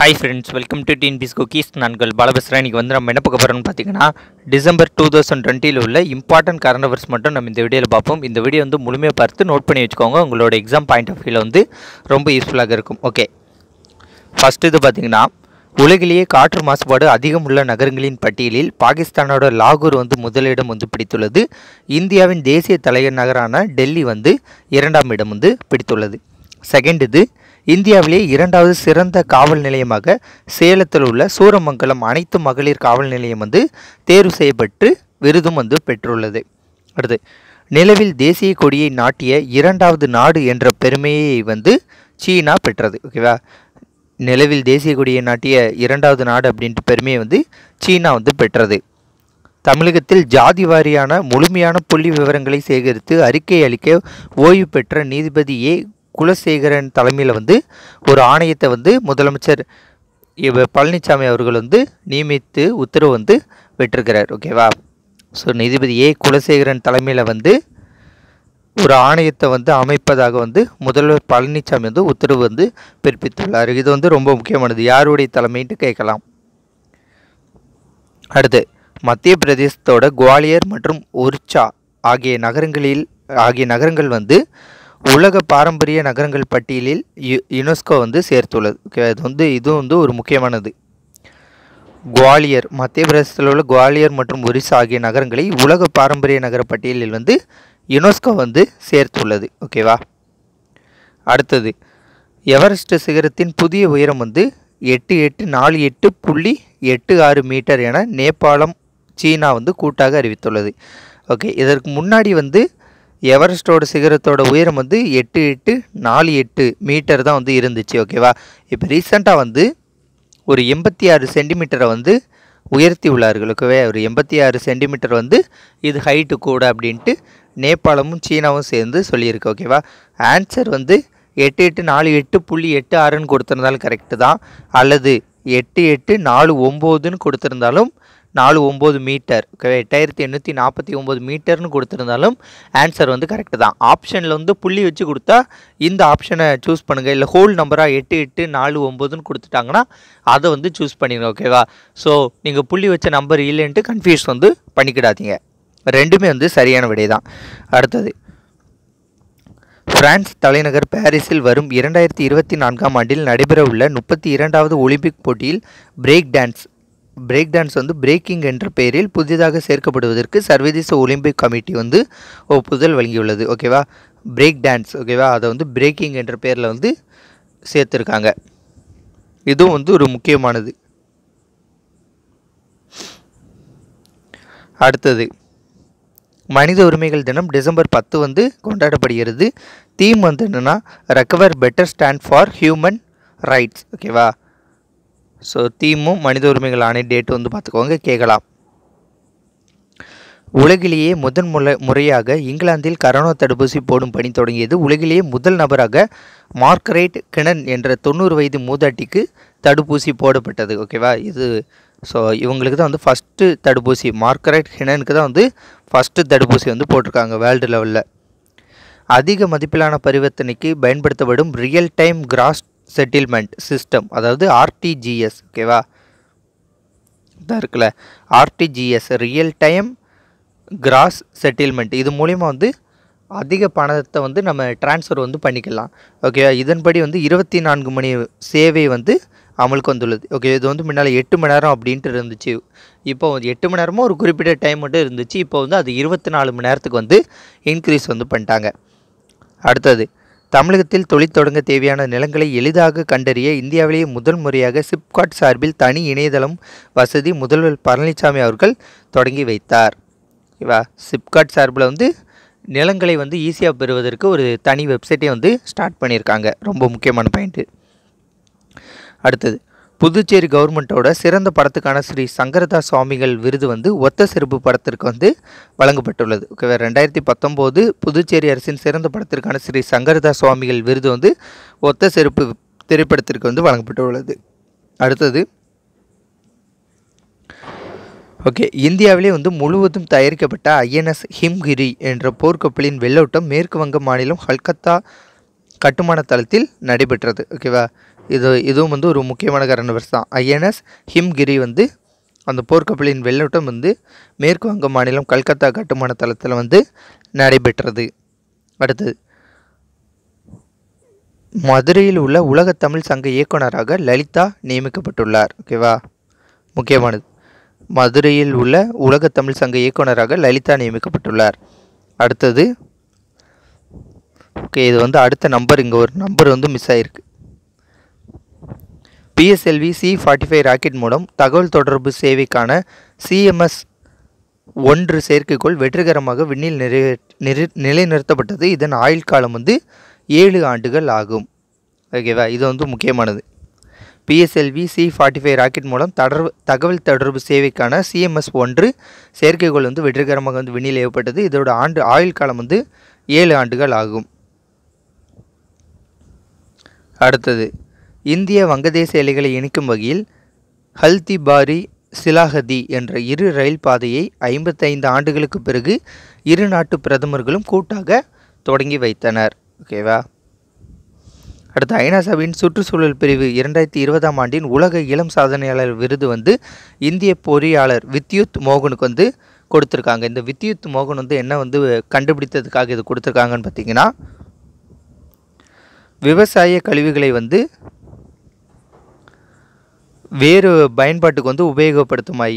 hi friends welcome to பிஸ் cookies நான்கள் பாலபஸ்ரா இன்றைக்கி வந்து நம்ம என்ன பார்க்க போகிறோம்னு பார்த்தீங்கன்னா டிசம்பர் டூ தௌசண்ட் டுவெண்ட்டியில் உள்ள இம்பார்ட்டன்ட் கரண்ட் மட்டும் நம்ம இந்த வீடியோவில் பார்ப்போம் இந்த வீடியோ வந்து முழுமையாக பார்த்து நோட் பண்ணி வச்சுக்கோங்க உங்களோட எக்ஸாம் பாயிண்ட் ஆஃப் வியூவில் வந்து ரொம்ப யூஸ்ஃபுல்லாக இருக்கும் ஓகே ஃபஸ்ட் இது பார்த்திங்கன்னா உலகிலேயே காற்று மாசுபாடு அதிகம் உள்ள நகரங்களின் பட்டியலில் பாகிஸ்தானோட லாகூர் வந்து முதலிடம் வந்து பிடித்துள்ளது இந்தியாவின் தேசிய தலைவர் நகரான டெல்லி வந்து இரண்டாம் இடம் வந்து பிடித்துள்ளது செகண்ட் இது இந்தியாவிலே இரண்டாவது சிறந்த காவல் நிலையமாக சேலத்தில் உள்ள சூரமங்கலம் அனைத்து மகளிர் காவல் நிலையம் வந்து தேர்வு செய்யப்பட்டு விருதும் வந்து பெற்றுள்ளது அடுத்து நிலவில் தேசிய கொடியை நாட்டிய இரண்டாவது நாடு என்ற பெருமையை வந்து சீனா பெற்றது ஓகேவா நிலவில் தேசிய கொடியை நாட்டிய இரண்டாவது நாடு அப்படின்ற பெருமையை வந்து சீனா வந்து பெற்றது தமிழகத்தில் ஜாதி வாரியான முழுமையான புள்ளி விவரங்களை சேகரித்து அறிக்கை அளிக்க ஓய்வு பெற்ற நீதிபதி ஏ குலசேகரன் தலைமையில் வந்து ஒரு ஆணையத்தை வந்து முதலமைச்சர் பழனிசாமி அவர்கள் வந்து நியமித்து உத்தரவு வந்து விட்டிருக்கிறார் ஓகேவா ஸோ நீதிபதி ஏ குலசேகரன் தலைமையில் வந்து ஒரு ஆணையத்தை வந்து அமைப்பதாக வந்து முதல்வர் பழனிசாமி வந்து உத்தரவு வந்து பிறப்பித்துள்ளார் இது வந்து ரொம்ப முக்கியமானது யாருடைய தலைமைன்ட்டு கேட்கலாம் அடுத்து மத்திய பிரதேசத்தோட குவாலியர் மற்றும் ஒரிச்சா ஆகிய நகரங்களில் ஆகிய நகரங்கள் வந்து உலக பாரம்பரிய நகரங்கள் பட்டியலில் யு யுனெஸ்கோ வந்து சேர்த்துள்ளது அது வந்து இதுவும் வந்து ஒரு முக்கியமானது குவாலியர் மத்திய பிரதேசத்தில் உள்ள குவாலியர் மற்றும் ஒரிசா ஆகிய நகரங்களை உலக பாரம்பரிய நகர பட்டியலில் வந்து யுனெஸ்கோ வந்து சேர்த்துள்ளது ஓகேவா அடுத்தது எவரெஸ்ட் சிகரத்தின் புதிய உயரம் வந்து எட்டு எட்டு நாலு எட்டு புள்ளி எட்டு ஆறு மீட்டர் என நேபாளம் சீனா வந்து கூட்டாக அறிவித்துள்ளது ஓகே இதற்கு முன்னாடி வந்து எவரெஸ்டோட சிகரத்தோட உயரம் வந்து எட்டு எட்டு நாலு எட்டு மீட்டர் தான் வந்து இருந்துச்சு ஓகேவா இப்போ ரீசெண்டாக வந்து ஒரு எண்பத்தி ஆறு சென்டிமீட்டரை வந்து உயர்த்தி உள்ளார்கள் ஓகேவா ஒரு எண்பத்தி ஆறு சென்டிமீட்டர் வந்து இது ஹைட்டு கூட அப்படின்ட்டு நேபாளமும் சீனாவும் சேர்ந்து சொல்லியிருக்கு ஓகேவா ஆன்சர் வந்து எட்டு எட்டு நாலு எட்டு புள்ளி எட்டு ஆறுன்னு கொடுத்துருந்தாலும் கரெக்டு தான் அல்லது எட்டு எட்டு நாலு ஒம்போதுன்னு கொடுத்துருந்தாலும் நாலு ஒம்பது மீட்டர் எட்டாயிரத்தி எண்ணூற்றி நாற்பத்தி ஒம்பது மீட்டர்னு கொடுத்துருந்தாலும் ஆன்சர் வந்து கரெக்டு தான் ஆப்ஷனில் வந்து புள்ளி வச்சு கொடுத்தா இந்த ஆப்ஷனை சூஸ் பண்ணுங்கள் இல்லை ஹோல் நம்பராக எட்டு எட்டு நாலு ஒம்பதுன்னு கொடுத்துட்டாங்கன்னா அதை வந்து சூஸ் பண்ணிடுங்க ஓகேவா ஸோ நீங்கள் புள்ளி வச்ச நம்பர் இல்லைன்ட்டு கன்ஃபியூஸ் வந்து பண்ணிக்கிடாதீங்க ரெண்டுமே வந்து சரியான விடை தான் அடுத்தது பிரான்ஸ் தலைநகர் பாரிஸில் வரும் இரண்டாயிரத்தி இருபத்தி நான்காம் ஆண்டில் நடைபெறவுள்ள முப்பத்தி இரண்டாவது ஒலிம்பிக் போட்டியில் பிரேக் டான்ஸ் பிரேக் டான்ஸ் வந்து பிரேக்கிங் என்ற பெயரில் புதிதாக சேர்க்கப்படுவதற்கு சர்வதேச ஒலிம்பிக் கமிட்டி வந்து ஒப்புதல் வழங்கியுள்ளது ஓகேவா பிரேக் டான்ஸ் ஓகேவா அதை வந்து பிரேக்கிங் என்ற பெயரில் வந்து சேர்த்துருக்காங்க இதுவும் வந்து ஒரு முக்கியமானது அடுத்தது மனித உரிமைகள் தினம் டிசம்பர் பத்து வந்து கொண்டாடப்படுகிறது தீம் வந்து என்னென்னா recover better stand for human rights ஓகேவா ஸோ தீமும் மனித உரிமைகள் ஆணைய டேட் வந்து பார்த்துக்கோங்க கேட்கலாம் உலகிலேயே முதன் முறை முறையாக இங்கிலாந்தில் கரோனா தடுப்பூசி போடும் பணி தொடங்கியது உலகிலேயே முதல் நபராக மார்கரேட் கிணன் என்ற தொண்ணூறு வயது மூதாட்டிக்கு தடுப்பூசி போடப்பட்டது ஓகேவா இது ஸோ இவங்களுக்கு தான் வந்து ஃபஸ்ட்டு தடுப்பூசி மார்கரேட் கிணனுக்கு தான் வந்து ஃபஸ்ட்டு தடுப்பூசி வந்து போட்டிருக்காங்க வேர்ல்டு லெவலில் அதிக மதிப்பிலான பரிவர்த்தனைக்கு பயன்படுத்தப்படும் real time gross settlement system அதாவது ஆர்டிஜிஎஸ் ஓகேவா தான் இருக்குல்ல RTGS real time gross settlement இது மூலிமா வந்து அதிக பணத்தை வந்து நம்ம டிரான்ஸ்ஃபர் வந்து பண்ணிக்கலாம் ஓகேவா இதன்படி வந்து இருபத்தி நான்கு மணி சேவை வந்து அமலுக்கு வந்துள்ளது ஓகே இது வந்து முன்னால் எட்டு மணி நேரம் அப்படின்ட்டு இருந்துச்சு இப்போ வந்து எட்டு மணி நேரமும் ஒரு குறிப்பிட்ட டைம் மட்டும் இருந்துச்சு இப்போ வந்து அது இருபத்தி நாலு மணி நேரத்துக்கு வந்து இன்க்ரீஸ் வந்து பண்ணிட்டாங்க அடுத்தது தமிழகத்தில் தொழில் தொடங்க தேவையான நிலங்களை எளிதாக கண்டறிய இந்தியாவிலேயே முதல் முறையாக சிப்காட் சார்பில் தனி இணையதளம் வசதி முதல்வர் பழனிசாமி அவர்கள் தொடங்கி வைத்தார் இவா சிப்காட் சார்பில் வந்து நிலங்களை வந்து ஈஸியாக பெறுவதற்கு ஒரு தனி வெப்சைட்டே வந்து ஸ்டார்ட் பண்ணியிருக்காங்க ரொம்ப முக்கியமான பாயிண்ட்டு அடுத்தது புதுச்சேரி கவர்மெண்ட்டோட சிறந்த படத்துக்கான ஸ்ரீ சங்கரதா சுவாமிகள் விருது வந்து ஒத்த செருப்பு படத்திற்கு வந்து வழங்கப்பட்டுள்ளது ஓகேவா ரெண்டாயிரத்தி பத்தொம்போது புதுச்சேரி அரசின் சிறந்த படத்திற்கான ஸ்ரீ சங்கரதா சுவாமிகள் விருது வந்து ஒத்த செருப்பு திரைப்படத்திற்கு வந்து வழங்கப்பட்டுள்ளது அடுத்தது ஓகே இந்தியாவிலே வந்து முழுவதும் தயாரிக்கப்பட்ட ஐஎன்எஸ் ஹிம்கிரி என்ற போர்க்கப்பலின் வெள்ளோட்டம் மேற்கு வங்க மாநிலம் கல்கத்தா கட்டுமான தளத்தில் நடைபெற்றது ஓகேவா இது இதுவும் வந்து ஒரு முக்கியமான கரண்ட் அஃபேர்ஸ் தான் ஐஎன்எஸ் ஹிம்கிரி வந்து அந்த போர்க்கப்பலின் வெள்ளோட்டம் வந்து மேற்கு வங்க மாநிலம் கல்கத்தா கட்டுமான தளத்தில் வந்து நடைபெற்றது அடுத்தது மதுரையில் உள்ள உலகத்தமிழ் சங்க இயக்குனராக லலிதா நியமிக்கப்பட்டுள்ளார் ஓகேவா முக்கியமானது மதுரையில் உள்ள தமிழ் சங்க இயக்குனராக லலிதா நியமிக்கப்பட்டுள்ளார் அடுத்தது ஓகே இது வந்து அடுத்த நம்பர் இங்கே ஒரு நம்பர் வந்து மிஸ் ஆகிருக்கு PSLV C forty five rocket மூலம் தகவல் தொடர்பு சேவைக்கான சிஎம்எஸ் ஒன்று செயற்கைக்கோள் வெற்றிகரமாக விண்ணில் நிறை நிலைநிறுத்தப்பட்டது இதன் ஆயுள் காலம் வந்து ஏழு ஆண்டுகள் ஆகும் ஓகேவா இது வந்து முக்கியமானது PSLV C forty five rocket மூலம் தொடர்பு தகவல் தொடர்பு சேவைக்கான சிஎம்எஸ் ஒன்று செயற்கைக்கோள் வந்து வெற்றிகரமாக வந்து விண்ணில் ஏவப்பட்டது இதோட ஆண்டு ஆயுள் காலம் வந்து ஏழு ஆண்டுகள் ஆகும் அடுத்தது இந்திய வங்கதேச எல்லைகளை இணைக்கும் வகையில் ஹல்திபாரி சிலாஹதி என்ற இரு ரயில் பாதையை ஐம்பத்தைந்து ஆண்டுகளுக்கு பிறகு இரு நாட்டு பிரதமர்களும் கூட்டாக தொடங்கி வைத்தனர் ஓகேவா அடுத்து ஐநா சபையின் சுற்றுச்சூழல் பிரிவு இரண்டாயிரத்தி இருபதாம் ஆண்டின் உலக இளம் சாதனையாளர் விருது வந்து இந்திய பொறியாளர் வித்யுத் மோகனுக்கு வந்து கொடுத்துருக்காங்க இந்த வித்யுத் மோகன் வந்து என்ன வந்து கண்டுபிடித்ததுக்காக இது கொடுத்துருக்காங்கன்னு பார்த்தீங்கன்னா விவசாய கழிவுகளை வந்து வேறு பயன்பாட்டுக்கு வந்து உபயோகப்படுத்துமாய்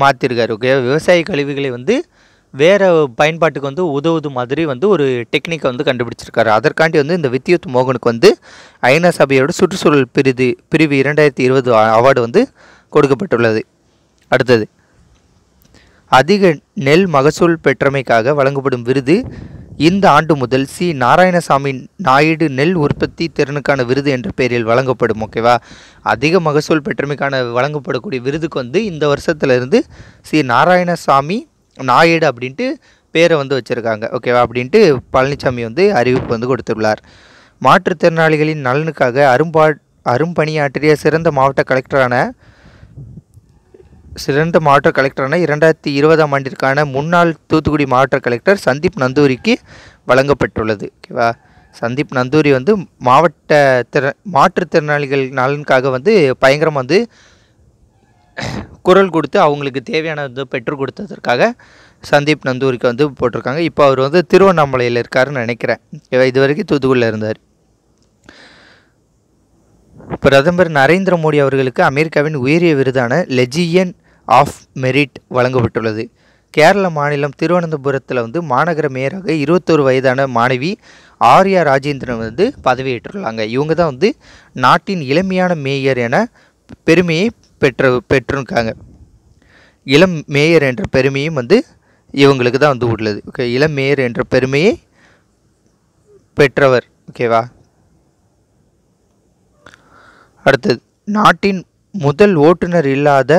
மாற்றிருக்காரு ஓகே விவசாய கழிவுகளை வந்து வேறு பயன்பாட்டுக்கு வந்து உதவுது மாதிரி வந்து ஒரு டெக்னிக்கை வந்து கண்டுபிடிச்சிருக்காரு அதற்காண்டி வந்து இந்த வித்யுத் மோகனுக்கு வந்து ஐநா சபையோட சுற்றுச்சூழல் பிரிது பிரிவு இரண்டாயிரத்தி இருபது அவார்டு வந்து கொடுக்கப்பட்டுள்ளது அடுத்தது அதிக நெல் மகசூல் பெற்றமைக்காக வழங்கப்படும் விருது இந்த ஆண்டு முதல் சி நாராயணசாமி நாயுடு நெல் உற்பத்தி திறனுக்கான விருது என்ற பெயரில் வழங்கப்படும் ஓகேவா அதிக மகசூல் பெற்றமைக்கான வழங்கப்படக்கூடிய விருதுக்கு வந்து இந்த வருஷத்துலேருந்து சி நாராயணசாமி நாயுடு அப்படின்ட்டு பேரை வந்து வச்சுருக்காங்க ஓகேவா அப்படின்ட்டு பழனிசாமி வந்து அறிவிப்பு வந்து கொடுத்துள்ளார் மாற்றுத்திறனாளிகளின் நலனுக்காக அரும்பா அரும்பணியாற்றிய சிறந்த மாவட்ட கலெக்டரான சிறந்த மாவட்ட கலெக்டரான இரண்டாயிரத்தி இருபதாம் ஆண்டிற்கான முன்னாள் தூத்துக்குடி மாவட்ட கலெக்டர் சந்தீப் நந்தூரிக்கு வழங்கப்பட்டுள்ளது ஓகேவா சந்தீப் நந்தூரி வந்து மாவட்ட திற மாற்றுத்திறனாளிகள் நலனுக்காக வந்து பயங்கரம் வந்து குரல் கொடுத்து அவங்களுக்கு தேவையான வந்து பெற்றுக் கொடுத்ததற்காக சந்தீப் நந்தூரிக்கு வந்து போட்டிருக்காங்க இப்போ அவர் வந்து திருவண்ணாமலையில் இருக்காருன்னு நினைக்கிறேன் இது வரைக்கும் தூத்துக்குடியில் இருந்தார் பிரதமர் நரேந்திர மோடி அவர்களுக்கு அமெரிக்காவின் உயரிய விருதான லெஜியன் ஆஃப் மெரிட் வழங்கப்பட்டுள்ளது கேரள மாநிலம் திருவனந்தபுரத்தில் வந்து மாநகர மேயராக இருபத்தோரு வயதான மாணவி ஆர்யா ராஜேந்திரன் வந்து பதவியேற்றுள்ளாங்க இவங்க தான் வந்து நாட்டின் இளமையான மேயர் என பெருமையை பெற்ற பெற்றிருக்காங்க இளம் மேயர் என்ற பெருமையும் வந்து இவங்களுக்கு தான் வந்து உள்ளது ஓகே இளம் மேயர் என்ற பெருமையை பெற்றவர் ஓகேவா அடுத்தது நாட்டின் முதல் ஓட்டுநர் இல்லாத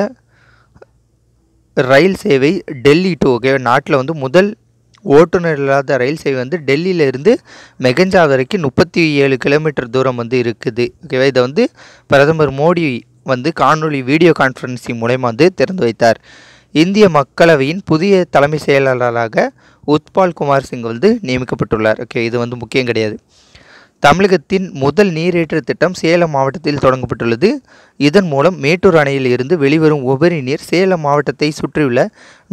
ரயில் சேவை டெல்லி டு ஓகே நாட்டில் வந்து முதல் ஓட்டுநர் இல்லாத ரயில் சேவை வந்து டெல்லியிலேருந்து மெகஞ்சா வரைக்கும் முப்பத்தி ஏழு கிலோமீட்டர் தூரம் வந்து இருக்குது ஓகேவா இதை வந்து பிரதமர் மோடி வந்து காணொலி வீடியோ கான்ஃபரன்சிங் மூலயமா வந்து திறந்து வைத்தார் இந்திய மக்களவையின் புதிய தலைமை செயலாளராக உத்பால் குமார் சிங் வந்து நியமிக்கப்பட்டுள்ளார் ஓகே இது வந்து முக்கியம் கிடையாது தமிழகத்தின் முதல் நீரேற்ற திட்டம் சேலம் மாவட்டத்தில் தொடங்கப்பட்டுள்ளது இதன் மூலம் மேட்டூர் அணையில் இருந்து வெளிவரும் உபரி நீர் சேலம் மாவட்டத்தை சுற்றியுள்ள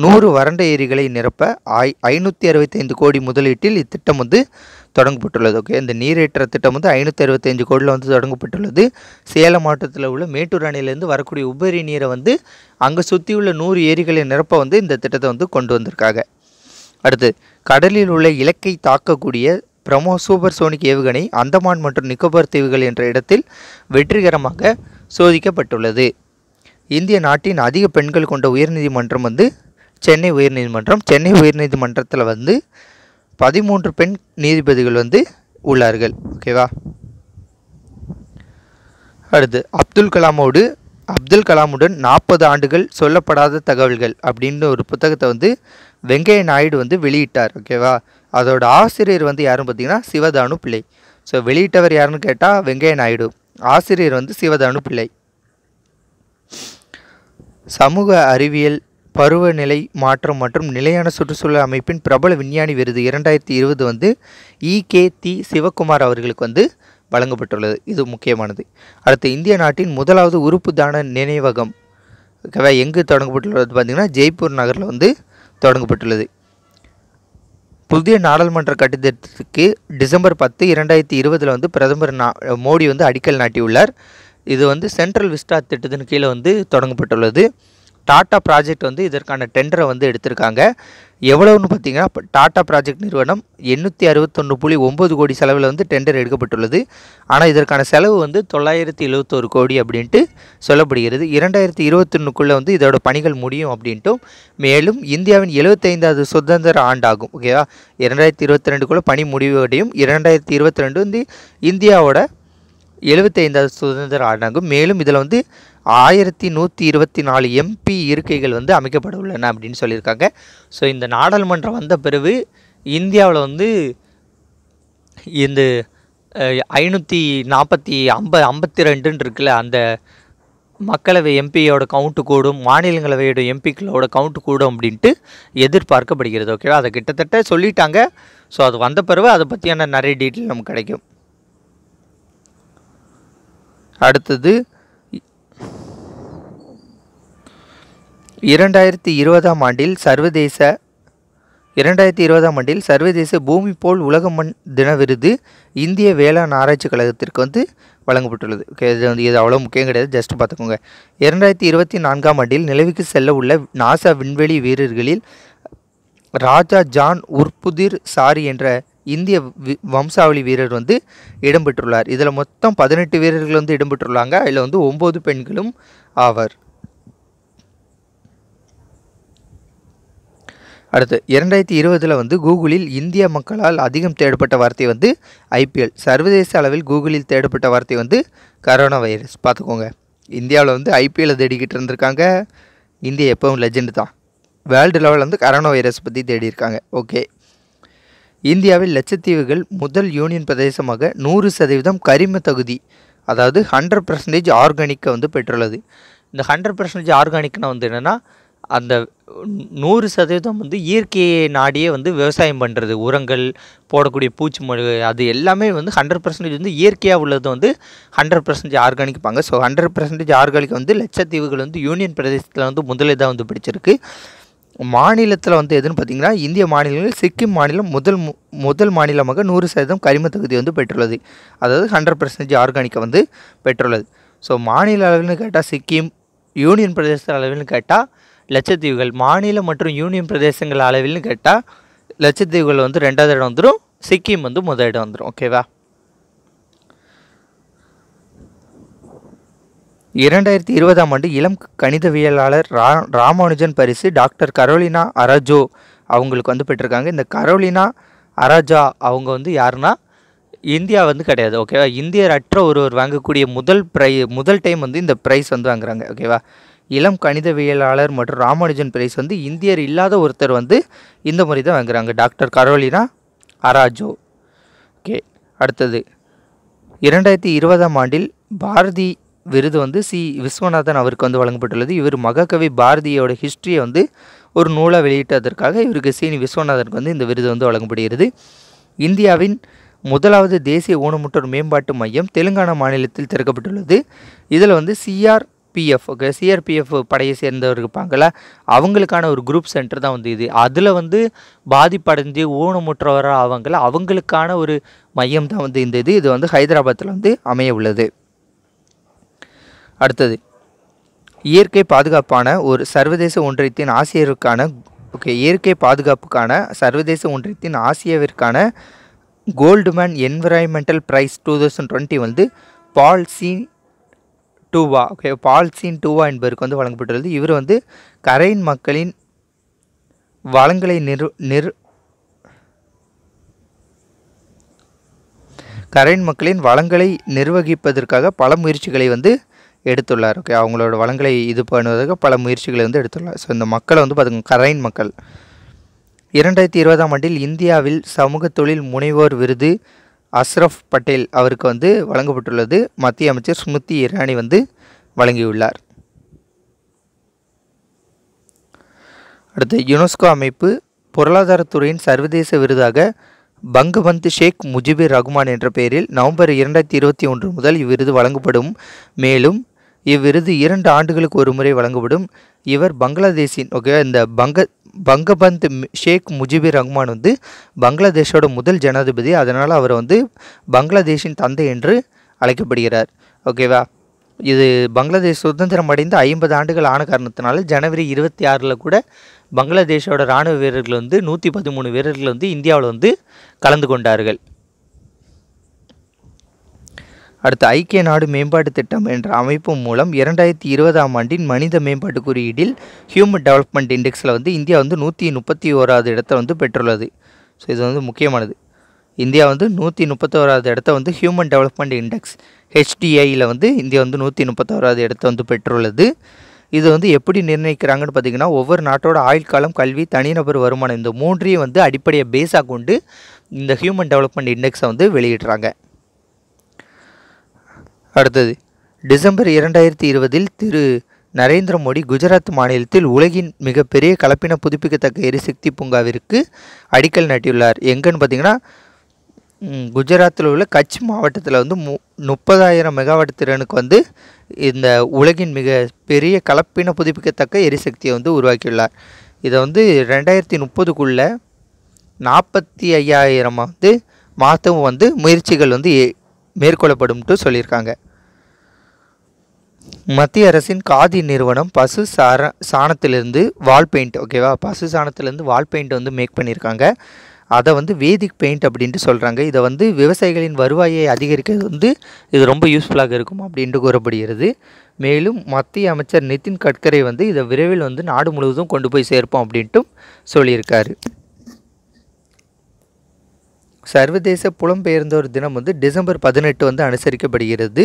நூறு வறண்ட ஏரிகளை நிரப்ப ஐ ஐநூற்றி அறுபத்தைந்து கோடி முதலீட்டில் இத்திட்டம் வந்து தொடங்கப்பட்டுள்ளது ஓகே இந்த நீரேற்ற திட்டம் வந்து ஐநூற்றி அறுபத்தஞ்சு கோடியில் வந்து தொடங்கப்பட்டுள்ளது சேலம் மாவட்டத்தில் உள்ள மேட்டூர் அணையிலேருந்து வரக்கூடிய உபரி நீரை வந்து அங்கே சுற்றியுள்ள நூறு ஏரிகளை நிரப்ப வந்து இந்த திட்டத்தை வந்து கொண்டு வந்திருக்காங்க அடுத்து கடலில் உள்ள இலக்கை தாக்கக்கூடிய பிரம்மோ சூப்பர் சோனிக் ஏவுகணை அந்தமான் மற்றும் நிக்கோபார் தீவுகள் என்ற இடத்தில் வெற்றிகரமாக சோதிக்கப்பட்டுள்ளது இந்திய நாட்டின் அதிக பெண்கள் கொண்ட உயர்நீதிமன்றம் வந்து சென்னை உயர்நீதிமன்றம் சென்னை உயர்நீதிமன்றத்தில் வந்து பதிமூன்று பெண் நீதிபதிகள் வந்து உள்ளார்கள் ஓகேவா அடுத்து அப்துல் கலாமோடு அப்துல் கலாமுடன் நாற்பது ஆண்டுகள் சொல்லப்படாத தகவல்கள் அப்படின்னு ஒரு புத்தகத்தை வந்து வெங்கைய நாயுடு வந்து வெளியிட்டார் ஓகேவா அதோட ஆசிரியர் வந்து யாருன்னு பார்த்தீங்கன்னா சிவதானு பிள்ளை ஸோ வெளியிட்டவர் யாருன்னு கேட்டால் வெங்கைய நாயுடு ஆசிரியர் வந்து சிவதானு பிள்ளை சமூக அறிவியல் பருவநிலை மாற்றம் மற்றும் நிலையான சுற்றுச்சூழல் அமைப்பின் பிரபல விஞ்ஞானி விருது இரண்டாயிரத்தி இருபது வந்து இ கே தி சிவகுமார் அவர்களுக்கு வந்து வழங்கப்பட்டுள்ளது இது முக்கியமானது அடுத்து இந்திய நாட்டின் முதலாவது உறுப்பு தான நினைவகம் எங்கு தொடங்கப்பட்டுள்ளது பார்த்திங்கன்னா ஜெய்ப்பூர் நகரில் வந்து தொடங்கப்பட்டுள்ளது புதிய நாடாளுமன்ற கட்டிடத்திற்கு டிசம்பர் பத்து இரண்டாயிரத்தி இருபதில் வந்து பிரதமர் மோடி வந்து அடிக்கல் நாட்டியுள்ளார் இது வந்து சென்ட்ரல் விஸ்டா திட்டத்தின் கீழே வந்து தொடங்கப்பட்டுள்ளது டாட்டா ப்ராஜெக்ட் வந்து இதற்கான டெண்டரை வந்து எடுத்திருக்காங்க எவ்வளவுன்னு பார்த்தீங்கன்னா டாட்டா ப்ராஜெக்ட் நிறுவனம் எண்ணூற்றி அறுபத்தொன்று புள்ளி ஒம்பது கோடி செலவில் வந்து டெண்டர் எடுக்கப்பட்டுள்ளது ஆனால் இதற்கான செலவு வந்து தொள்ளாயிரத்தி எழுபத்தோரு கோடி அப்படின்ட்டு சொல்லப்படுகிறது இரண்டாயிரத்தி இருபத்தொன்னுக்குள்ளே வந்து இதோட பணிகள் முடியும் அப்படின்ட்டும் மேலும் இந்தியாவின் எழுபத்தைந்தாவது சுதந்திர ஆண்டாகும் ஓகேவா இரண்டாயிரத்தி இருபத்தி ரெண்டுக்குள்ளே பணி முடிவு அடையும் இரண்டாயிரத்தி இருபத்தி ரெண்டு வந்து இந்தியாவோட எழுபத்தைந்தாவது சுதந்திர ஆண்டாகும் மேலும் இதில் வந்து ஆயிரத்தி நூற்றி இருபத்தி நாலு எம்பி இருக்கைகள் வந்து அமைக்கப்பட உள்ளன அப்படின்னு சொல்லியிருக்காங்க ஸோ இந்த நாடாளுமன்றம் வந்த பிறகு இந்தியாவில் வந்து இந்த ஐநூற்றி நாற்பத்தி ஐம்ப ஐம்பத்தி ரெண்டுன்னு இருக்குல்ல அந்த மக்களவை எம்பியோட கவுண்ட்டு கூடும் மாநிலங்களவையோட எம்பிக்களோட கவுண்ட்டு கூடும் அப்படின்ட்டு எதிர்பார்க்கப்படுகிறது ஓகேவா அதை கிட்டத்தட்ட சொல்லிட்டாங்க ஸோ அது வந்த பிறகு அதை பற்றியான நிறைய டீட்டெயில் நமக்கு கிடைக்கும் அடுத்தது இரண்டாயிரத்தி இருபதாம் ஆண்டில் சர்வதேச இரண்டாயிரத்தி இருபதாம் ஆண்டில் சர்வதேச பூமி போல் உலக மண் தின விருது இந்திய வேளாண் ஆராய்ச்சி கழகத்திற்கு வந்து வழங்கப்பட்டுள்ளது ஓகே இது வந்து இது அவ்வளோ முக்கியம் கிடையாது ஜஸ்ட் பார்த்துக்கோங்க இரண்டாயிரத்தி இருபத்தி நான்காம் ஆண்டில் நிலவுக்கு செல்ல உள்ள நாசா விண்வெளி வீரர்களில் ராஜா ஜான் உற்புதிர் சாரி என்ற இந்திய வம்சாவளி வீரர் வந்து இடம்பெற்றுள்ளார் இதில் மொத்தம் பதினெட்டு வீரர்கள் வந்து இடம்பெற்றுள்ளாங்க அதில் வந்து ஒம்பது பெண்களும் ஆவர் அடுத்து இரண்டாயிரத்தி இருபதில் வந்து கூகுளில் இந்திய மக்களால் அதிகம் தேடப்பட்ட வார்த்தை வந்து ஐபிஎல் சர்வதேச அளவில் கூகுளில் தேடப்பட்ட வார்த்தை வந்து கரோனா வைரஸ் பார்த்துக்கோங்க இந்தியாவில் வந்து ஐபிஎல் தேடிக்கிட்டு இருந்திருக்காங்க இந்தியா எப்பவும் லெஜெண்டு தான் வேர்ல்டு லெவலில் வந்து கரோனா வைரஸ் பற்றி தேடியிருக்காங்க ஓகே இந்தியாவில் லட்சத்தீவுகள் முதல் யூனியன் பிரதேசமாக நூறு சதவீதம் கரிம தகுதி அதாவது ஹண்ட்ரட் பர்சன்டேஜ் ஆர்கானிக்கை வந்து பெற்றுள்ளது இந்த ஹண்ட்ரட் பர்சன்டேஜ் ஆர்கானிக்னா வந்து என்னென்னா அந்த நூறு சதவீதம் வந்து இயற்கையை நாடியே வந்து விவசாயம் பண்ணுறது உரங்கள் போடக்கூடிய பூச்சி மொழி அது எல்லாமே வந்து ஹண்ட்ரட் பர்சன்டேஜ் வந்து இயற்கையாக உள்ளது வந்து ஹண்ட்ரட் பர்சன்டேஜ் பாங்க ஸோ ஹண்ட்ரட் பர்சன்டேஜ் ஆர்கானிக் வந்து லட்சத்தீவுகள் வந்து யூனியன் பிரதேசத்தில் வந்து தான் வந்து பிடிச்சிருக்கு மாநிலத்தில் வந்து எதுன்னு பார்த்தீங்கன்னா இந்திய மாநிலங்களில் சிக்கிம் மாநிலம் முதல் முதல் மாநிலமாக நூறு சதவீதம் கரிம தகுதி வந்து பெற்றுள்ளது அதாவது ஹண்ட்ரட் பர்சன்டேஜ் ஆர்கானிக்கை வந்து பெற்றுள்ளது ஸோ மாநில அளவில்னு கேட்டால் சிக்கிம் யூனியன் பிரதேச அளவில்னு கேட்டால் லட்சத்தீவுகள் மாநில மற்றும் யூனியன் பிரதேசங்கள் அளவில்னு கேட்டால் லட்சத்தீவுகள் வந்து ரெண்டாவது இடம் வந்துடும் சிக்கிம் வந்து முதல் இடம் வந்துடும் ஓகேவா இரண்டாயிரத்தி இருபதாம் ஆண்டு இளம் கணிதவியலாளர் ரா ராமானுஜன் பரிசு டாக்டர் கரோலினா அராஜோ அவங்களுக்கு வந்து பெற்றிருக்காங்க இந்த கரோலினா அராஜா அவங்க வந்து யாருன்னா இந்தியா வந்து கிடையாது ஓகேவா இந்தியர் அற்ற ஒருவர் வாங்கக்கூடிய முதல் ப்ரை முதல் டைம் வந்து இந்த ப்ரைஸ் வந்து வாங்குறாங்க ஓகேவா இளம் கணிதவியலாளர் மற்றும் ராமானுஜன் பிரைஸ் வந்து இந்தியர் இல்லாத ஒருத்தர் வந்து இந்த முறை தான் வாங்குறாங்க டாக்டர் கரோலினா அராஜோ ஓகே அடுத்தது இரண்டாயிரத்தி இருபதாம் ஆண்டில் பாரதி விருது வந்து சி விஸ்வநாதன் அவருக்கு வந்து வழங்கப்பட்டுள்ளது இவர் மகாகவி பாரதியோட ஹிஸ்ட்ரியை வந்து ஒரு நூலாக வெளியிட்டதற்காக இவருக்கு சீனி விஸ்வநாதனுக்கு வந்து இந்த விருது வந்து வழங்கப்படுகிறது இந்தியாவின் முதலாவது தேசிய ஊனமுற்றோர் மேம்பாட்டு மையம் தெலுங்கானா மாநிலத்தில் திறக்கப்பட்டுள்ளது இதில் வந்து சிஆர் பிஎஃப் சிஆர்பிஎஃப் படையை சேர்ந்தவர் இருப்பாங்களா அவங்களுக்கான ஒரு குரூப் சென்டர் தான் வந்து இது அதில் வந்து பாதிப்படைஞ்சு ஊனமுற்றவராக அவங்கள அவங்களுக்கான ஒரு மையம் தான் வந்து இந்த இது இது வந்து ஹைதராபாத்தில் வந்து அமைய உள்ளது அடுத்தது இயற்கை பாதுகாப்பான ஒரு சர்வதேச ஒன்றியத்தின் ஆசியருக்கான ஓகே இயற்கை பாதுகாப்புக்கான சர்வதேச ஒன்றியத்தின் ஆசியாவிற்கான Goldman environmental prize two thousand twenty வந்து Paul Sein Twa okay Paul Sein Twa என்பவருக்கு வந்து வழங்கப்பட்டுள்ளது இவர் வந்து கரையின் மக்களின் வளங்களை நிறு நிறு கரையின் மக்களின் வளங்களை நிர்வகிப்பதற்காக பல முயற்சிகளை வந்து எடுத்துள்ளார் ஓகே அவங்களோட வளங்களை இது பண்ணுவதற்கு பல முயற்சிகளை வந்து எடுத்துள்ளார் ஸோ இந்த மக்களை வந்து பார்த்துங்க கரைன் மக்கள் இரண்டாயிரத்தி இருபதாம் ஆண்டில் இந்தியாவில் சமூக தொழில் முனைவோர் விருது அஸ்ரஃப் பட்டேல் அவருக்கு வந்து வழங்கப்பட்டுள்ளது மத்திய அமைச்சர் ஸ்மிருதி இரானி வந்து வழங்கியுள்ளார் அடுத்து யுனெஸ்கோ அமைப்பு பொருளாதாரத்துறையின் சர்வதேச விருதாக பங்குபந்த் ஷேக் முஜிபுர் ரகுமான் என்ற பெயரில் நவம்பர் இரண்டாயிரத்தி இருபத்தி ஒன்று முதல் இவ்விருது வழங்கப்படும் மேலும் இவ்விருது இரண்டு ஆண்டுகளுக்கு ஒரு முறை வழங்கப்படும் இவர் பங்களாதேஷின் ஓகே இந்த பங்க பங்கபந்த் ஷேக் முஜிபுர் ரஹ்மான் வந்து பங்களாதேஷோட முதல் ஜனாதிபதி அதனால் அவர் வந்து பங்களாதேஷின் தந்தை என்று அழைக்கப்படுகிறார் ஓகேவா இது பங்களாதேஷ் சுதந்திரம் அடைந்து ஐம்பது ஆண்டுகள் ஆன காரணத்தினால ஜனவரி இருபத்தி ஆறில் கூட பங்களாதேஷோட இராணுவ வீரர்கள் வந்து நூற்றி பதிமூணு வீரர்கள் வந்து இந்தியாவில் வந்து கலந்து கொண்டார்கள் அடுத்து ஐக்கிய நாடு மேம்பாட்டு திட்டம் என்ற அமைப்பு மூலம் இரண்டாயிரத்தி இருபதாம் ஆண்டின் மனித மேம்பாட்டு குறியீடில் ஹியூமன் டெவலப்மெண்ட் இண்டெக்ஸில் வந்து இந்தியா வந்து நூற்றி முப்பத்தி ஓராவது இடத்த வந்து பெற்றுள்ளது ஸோ இது வந்து முக்கியமானது இந்தியா வந்து நூற்றி முப்பத்தோராவது இடத்த வந்து ஹியூமன் டெவலப்மெண்ட் இண்டெக்ஸ் ஹெச்டிஐயில் வந்து இந்தியா வந்து நூற்றி முப்பத்தோராவது இடத்த வந்து பெற்றுள்ளது இது வந்து எப்படி நிர்ணயிக்கிறாங்கன்னு பார்த்தீங்கன்னா ஒவ்வொரு நாட்டோட ஆயுள் காலம் கல்வி தனிநபர் வருமானம் இந்த மூன்றையும் வந்து அடிப்படையை பேஸாக கொண்டு இந்த ஹியூமன் டெவலப்மெண்ட் இண்டெக்ஸை வந்து வெளியிடுறாங்க அடுத்தது டிசம்பர் இரண்டாயிரத்தி இருபதில் திரு நரேந்திர மோடி குஜராத் மாநிலத்தில் உலகின் மிகப்பெரிய கலப்பின புதுப்பிக்கத்தக்க எரிசக்தி பூங்காவிற்கு அடிக்கல் நாட்டியுள்ளார் எங்கன்னு பார்த்தீங்கன்னா குஜராத்தில் உள்ள கட்ச் மாவட்டத்தில் வந்து மு முப்பதாயிரம் மெகாவாட் திறனுக்கு வந்து இந்த உலகின் மிக பெரிய கலப்பின புதுப்பிக்கத்தக்க எரிசக்தியை வந்து உருவாக்கியுள்ளார் இதை வந்து ரெண்டாயிரத்தி முப்பதுக்குள்ளே நாற்பத்தி ஐயாயிரம் வந்து மாற்றவும் வந்து முயற்சிகள் வந்து மேற்கொள்ளப்படும்ட்டு சொல்லியிருக்காங்க மத்திய அரசின் காதி நிறுவனம் பசு சார சாணத்திலிருந்து வால் பெயிண்ட் ஓகேவா பசு சாணத்திலேருந்து வால் பெயிண்ட் வந்து மேக் பண்ணியிருக்காங்க அதை வந்து வேதிக் பெயிண்ட் அப்படின்ட்டு சொல்கிறாங்க இதை வந்து விவசாயிகளின் வருவாயை அதிகரிக்கிறது வந்து இது ரொம்ப யூஸ்ஃபுல்லாக இருக்கும் அப்படின்ட்டு கூறப்படுகிறது மேலும் மத்திய அமைச்சர் நிதின் கட்கரை வந்து இதை விரைவில் வந்து நாடு முழுவதும் கொண்டு போய் சேர்ப்போம் அப்படின்ட்டும் சொல்லியிருக்காரு சர்வதேச புலம்பெயர்ந்தோர் தினம் வந்து டிசம்பர் பதினெட்டு வந்து அனுசரிக்கப்படுகிறது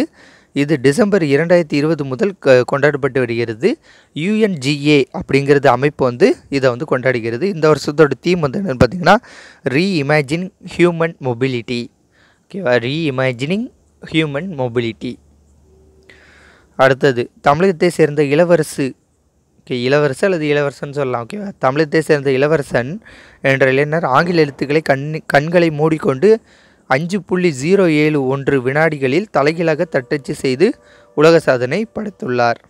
இது டிசம்பர் இரண்டாயிரத்தி இருபது முதல் கொண்டாடப்பட்டு வருகிறது யூஎன்ஜிஏ அப்படிங்கிறது அமைப்பு வந்து இதை வந்து கொண்டாடுகிறது இந்த வருஷத்தோட தீம் வந்து என்னென்னு பார்த்தீங்கன்னா இமேஜின் ஹியூமன் மொபிலிட்டி ஓகேவா ரீஇமேஜினிங் ஹியூமன் மொபிலிட்டி அடுத்தது தமிழகத்தை சேர்ந்த இளவரசு ஓகே இளவரசு அல்லது இளவரசன் சொல்லலாம் ஓகேவா தமிழத்தை சேர்ந்த இளவரசன் என்ற இளைஞர் ஆங்கில எழுத்துக்களை கண் கண்களை மூடிக்கொண்டு அஞ்சு புள்ளி ஜீரோ ஏழு ஒன்று வினாடிகளில் தலைகீழாக தட்டச்சு செய்து உலக சாதனை படைத்துள்ளார்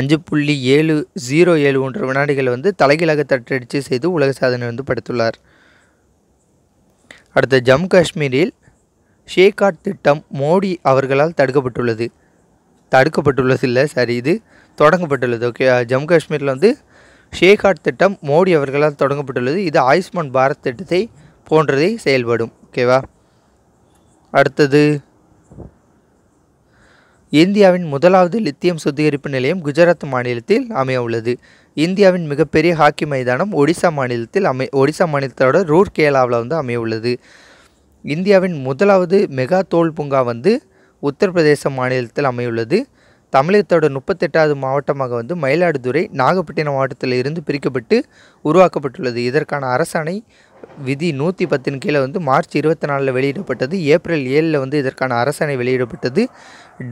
அஞ்சு புள்ளி ஏழு ஜீரோ ஏழு ஒன்று வினாடிகள் வந்து தலைகீழாக தட்டடிச்சு செய்து உலக சாதனை வந்து படுத்துள்ளார் அடுத்த ஜம்மு காஷ்மீரில் ஷேகாட் திட்டம் மோடி அவர்களால் தடுக்கப்பட்டுள்ளது தடுக்கப்பட்டுள்ளது இல்லை சரி இது தொடங்கப்பட்டுள்ளது ஓகே ஜம்மு காஷ்மீரில் வந்து ஷேகாட் திட்டம் மோடி அவர்களால் தொடங்கப்பட்டுள்ளது இது ஆயுஷ்மான் பாரத் திட்டத்தை போன்றதை செயல்படும் ஓகேவா அடுத்தது இந்தியாவின் முதலாவது லித்தியம் சுத்திகரிப்பு நிலையம் குஜராத் மாநிலத்தில் அமைய உள்ளது இந்தியாவின் மிகப்பெரிய ஹாக்கி மைதானம் ஒடிசா மாநிலத்தில் அமை ஒடிசா மாநிலத்தோட ரூர்கேலாவில் வந்து அமைய உள்ளது இந்தியாவின் முதலாவது மெகா தோல் பூங்கா வந்து உத்தரப்பிரதேச மாநிலத்தில் அமையுள்ளது தமிழகத்தோட முப்பத்தெட்டாவது மாவட்டமாக வந்து மயிலாடுதுறை நாகப்பட்டினம் மாவட்டத்தில் இருந்து பிரிக்கப்பட்டு உருவாக்கப்பட்டுள்ளது இதற்கான அரசாணை விதி நூற்றி பத்தின் கீழே வந்து மார்ச் இருபத்தி நாலில் வெளியிடப்பட்டது ஏப்ரல் ஏழில் வந்து இதற்கான அரசாணை வெளியிடப்பட்டது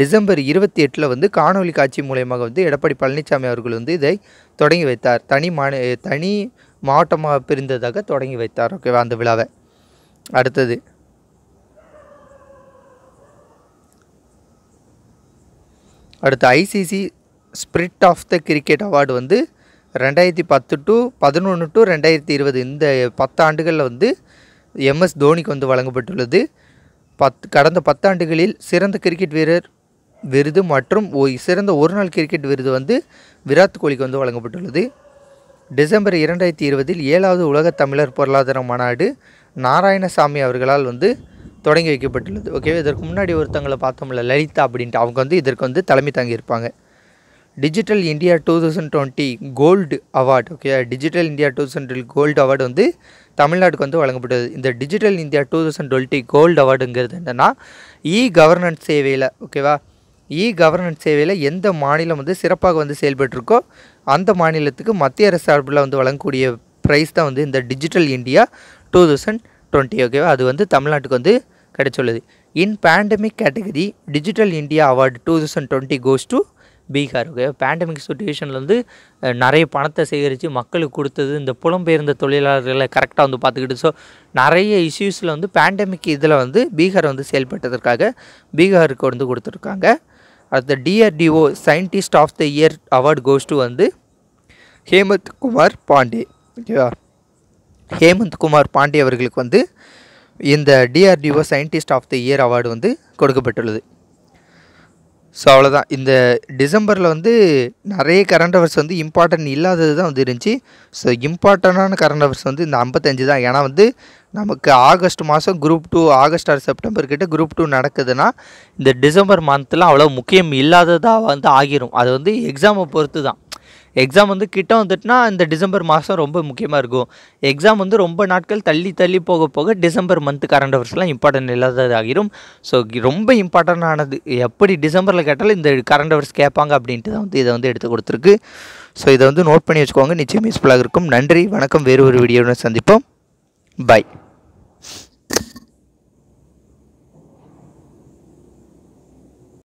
டிசம்பர் இருபத்தி எட்டில் வந்து காணொலி காட்சி மூலயமாக வந்து எடப்பாடி பழனிசாமி அவர்கள் வந்து இதை தொடங்கி வைத்தார் தனி மாநில தனி மாவட்டமாக பிரிந்ததாக தொடங்கி வைத்தார் ஓகேவா அந்த விழாவை அடுத்தது அடுத்து ICC spirit of the cricket award வந்து ரெண்டாயிரத்தி பத்து டு பதினொன்று டு ரெண்டாயிரத்தி இருபது இந்த பத்தாண்டுகளில் வந்து எம்எஸ் தோனிக்கு வந்து வழங்கப்பட்டுள்ளது பத் கடந்த பத்தாண்டுகளில் சிறந்த கிரிக்கெட் வீரர் விருது மற்றும் சிறந்த ஒருநாள் கிரிக்கெட் விருது வந்து விராட் கோலிக்கு வந்து வழங்கப்பட்டுள்ளது டிசம்பர் இரண்டாயிரத்தி இருபதில் ஏழாவது உலக தமிழர் பொருளாதார மாநாடு நாராயணசாமி அவர்களால் வந்து தொடங்கி வைக்கப்பட்டுள்ளது ஓகேவா இதற்கு முன்னாடி ஒருத்தங்களை பார்த்தோம்ல லலிதா அப்படின்ட்டு அவங்க வந்து இதற்கு வந்து தலைமை தாங்கியிருப்பாங்க digital India two thousand twenty gold award okay digital India two thousand gold award வந்து தமிழ்நாட்டுக்கு வந்து வழங்கப்பட்டது இந்த digital India two thousand twenty gold அவார்டுங்கிறது என்னென்னா இ கவர்னன்ஸ் சேவையில் ஓகேவா இ கவர்னன்ஸ் சேவையில் எந்த மாநிலம் வந்து சிறப்பாக வந்து செயல்பட்டுருக்கோ அந்த மாநிலத்துக்கு மத்திய அரசு சார்பில் வந்து வழங்கக்கூடிய ப்ரைஸ் தான் வந்து இந்த digital India two thousand twenty ஓகேவா அது வந்து தமிழ்நாட்டுக்கு வந்து கிடைச்சுள்ளது in pandemic category digital India award two thousand twenty goes to Bihar okay pandemic சுச்சுவேஷனில் வந்து நிறைய பணத்தை சேகரித்து மக்களுக்கு கொடுத்தது இந்த புலம்பெயர்ந்த தொழிலாளர்களை கரெக்டாக வந்து பார்த்துக்கிட்டு ஸோ நிறைய இஷ்யூஸில் வந்து பேண்டமிக் இதில் வந்து பீகார் வந்து செயல்பட்டதற்காக பீகாருக்கு வந்து கொடுத்துருக்காங்க அடுத்த DRDO scientist of the year award goes to வந்து ஹேமந்த் குமார் பாண்டே ஓகேவா ஹேமந்த் குமார் பாண்டே அவர்களுக்கு வந்து இந்த DRDO scientist of the year award வந்து கொடுக்கப்பட்டுள்ளது ஸோ அவ்வளோதான் இந்த டிசம்பரில் வந்து நிறைய கரண்ட் அவர்ஸ் வந்து இம்பார்ட்டன் இல்லாதது தான் வந்து இருந்துச்சு ஸோ இம்பார்ட்டண்டான கரண்ட் அவர்ஸ் வந்து இந்த ஐம்பத்தஞ்சு தான் ஏன்னா வந்து நமக்கு ஆகஸ்ட் மாதம் group two August or September கிட்டே குரூப் டூ நடக்குதுன்னா இந்த டிசம்பர் மந்த்லாம் அவ்வளோ முக்கியம் இல்லாததாக வந்து ஆகிரும் அது வந்து எக்ஸாமை பொறுத்து தான் எக்ஸாம் வந்து கிட்ட வந்துட்டுனா இந்த டிசம்பர் மாதம் ரொம்ப முக்கியமாக இருக்கும் எக்ஸாம் வந்து ரொம்ப நாட்கள் தள்ளி தள்ளி போக போக டிசம்பர் மந்த்து கரண்ட் அஃபேர்ஸ்லாம் இம்பார்ட்டன்ட் இல்லாதது ஆகிரும் ஸோ ரொம்ப இம்பார்ட்டன்ட் ஆனது எப்படி டிசம்பரில் கேட்டாலும் இந்த கரண்ட் அஃபேர்ஸ் கேட்பாங்க அப்படின்ட்டு தான் வந்து இதை வந்து எடுத்து கொடுத்துருக்கு ஸோ இதை வந்து நோட் பண்ணி வச்சுக்கோங்க நிச்சயம் யூஸ்ஃபுல்லாக இருக்கும் நன்றி வணக்கம் வேறு ஒரு வீடியோவில் சந்திப்போம் பாய்